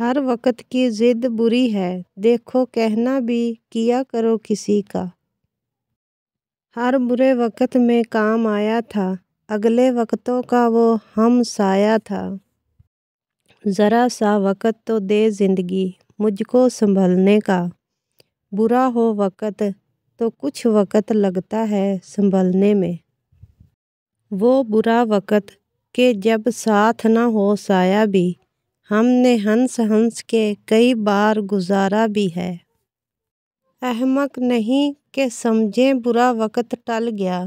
हर वक्त की जिद बुरी है देखो कहना भी किया करो किसी का हर बुरे वक्त में काम आया था अगले वक्तों का वो हम साया था ज़रा सा वक़्त तो दे ज़िंदगी मुझको संभलने का बुरा हो वक़्त तो कुछ वक़्त लगता है संभलने में वो बुरा वक़्त के जब साथ ना हो साया भी हमने हंस हंस के कई बार गुजारा भी है अहमक नहीं के समझे बुरा वक़्त टल गया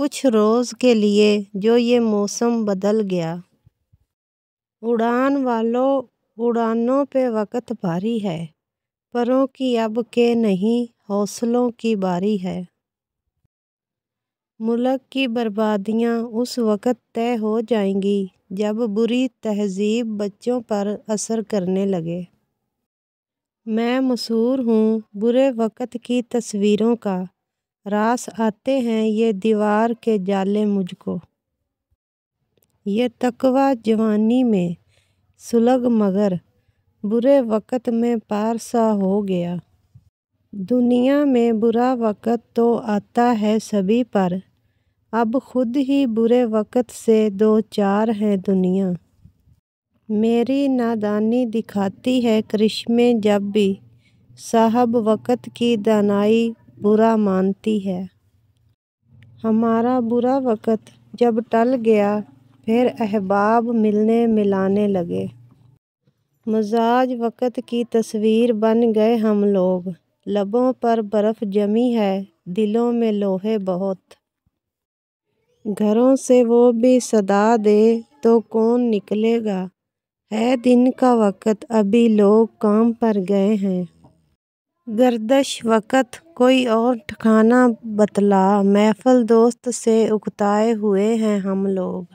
कुछ रोज़ के लिए जो ये मौसम बदल गया उड़ान वालों उड़ानों पे वक़्त भारी है परों की अब के नहीं हौसलों की बारी है मुल्क की बर्बादियाँ उस वक़्त तय हो जाएंगी जब बुरी तहज़ीब बच्चों पर असर करने लगे मैं मशहूर हूँ बुरे वक़्त की तस्वीरों का रास आते हैं ये दीवार के जाले मुझको ये तकवा जवानी में सुलग मगर बुरे वक़्त में पारसा हो गया दुनिया में बुरा वक़्त तो आता है सभी पर अब खुद ही बुरे वक़्त से दो चार है दुनिया मेरी नादानी दिखाती है करिश्मे जब भी साहब वक़्त की दानाई बुरा मानती है हमारा बुरा वक़्त जब टल गया फिर अहबाब मिलने मिलाने लगे मजाज वक़्त की तस्वीर बन गए हम लोग लबों पर बर्फ़ जमी है दिलों में लोहे बहुत घरों से वो भी सदा दे तो कौन निकलेगा है दिन का वक़्त अभी लोग काम पर गए हैं गर्दश वक़्त कोई और ठिकाना बतला महफल दोस्त से उकताए हुए हैं हम लोग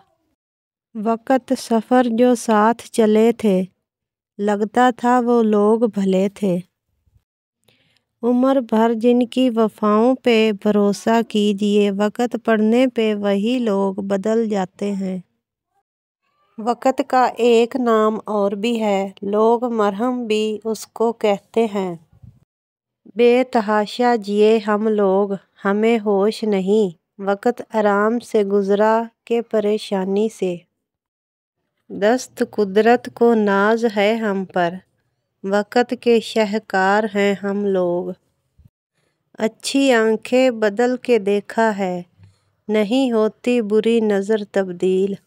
वक़्त सफ़र जो साथ चले थे लगता था वो लोग भले थे उम्र भर जिनकी वफ़ाओं पे भरोसा कीजिए वक़्त पढ़ने पे वही लोग बदल जाते हैं वक़्त का एक नाम और भी है लोग मरहम भी उसको कहते हैं बेतहाशा जिए हम लोग हमें होश नहीं वक़्त आराम से गुज़रा के परेशानी से दस्त कुदरत को नाज है हम पर वक़्त के शहकार हैं हम लोग अच्छी आंखें बदल के देखा है नहीं होती बुरी नज़र तब्दील